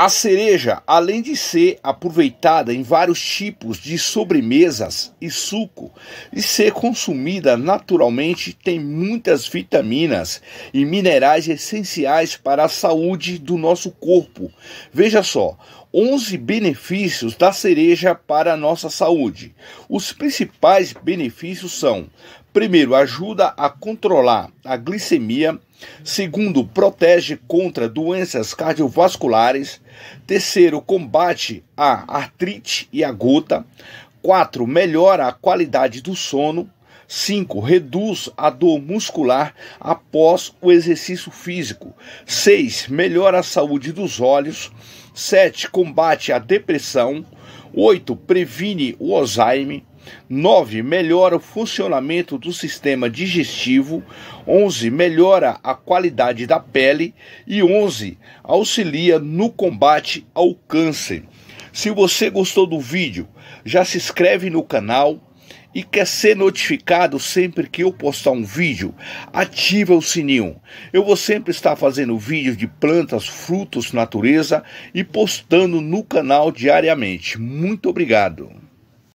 A cereja, além de ser aproveitada em vários tipos de sobremesas e suco, e ser consumida naturalmente, tem muitas vitaminas e minerais essenciais para a saúde do nosso corpo. Veja só, 11 benefícios da cereja para a nossa saúde. Os principais benefícios são: primeiro, ajuda a controlar a glicemia Segundo, protege contra doenças cardiovasculares. Terceiro, combate a artrite e a gota. Quatro, melhora a qualidade do sono. 5. Reduz a dor muscular após o exercício físico. 6. Melhora a saúde dos olhos. 7. Combate a depressão. 8. Previne o Alzheimer. 9. Melhora o funcionamento do sistema digestivo. 11. Melhora a qualidade da pele. E 11. Auxilia no combate ao câncer. Se você gostou do vídeo, já se inscreve no canal e quer ser notificado sempre que eu postar um vídeo, ativa o sininho. Eu vou sempre estar fazendo vídeos de plantas, frutos, natureza e postando no canal diariamente. Muito obrigado.